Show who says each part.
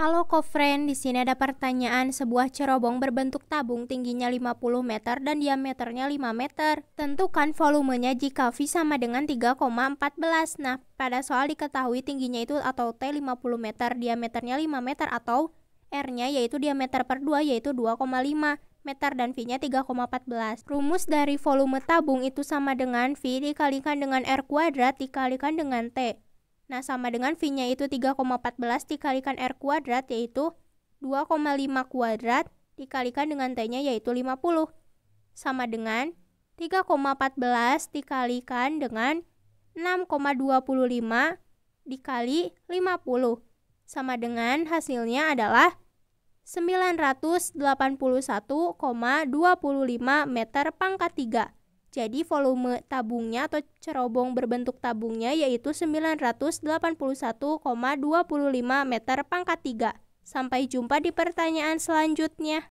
Speaker 1: Halo Kofren, di sini ada pertanyaan sebuah cerobong berbentuk tabung tingginya 50 meter dan diameternya 5 meter. Tentukan volumenya jika V sama dengan 3,14. Nah, pada soal diketahui tingginya itu atau T 50 meter, diameternya 5 meter atau R-nya yaitu diameter per 2 yaitu 2,5 meter dan V-nya 3,14. Rumus dari volume tabung itu sama dengan V dikalikan dengan R kuadrat dikalikan dengan T. Nah, sama dengan V-nya itu 3,14 dikalikan R kuadrat yaitu 2,5 kuadrat dikalikan dengan T-nya yaitu 50. Sama dengan 3,14 dikalikan dengan 6,25 dikali 50 sama dengan hasilnya adalah 981,25 meter pangkat 3. Jadi volume tabungnya atau cerobong berbentuk tabungnya yaitu 981,25 meter pangkat 3. Sampai jumpa di pertanyaan selanjutnya.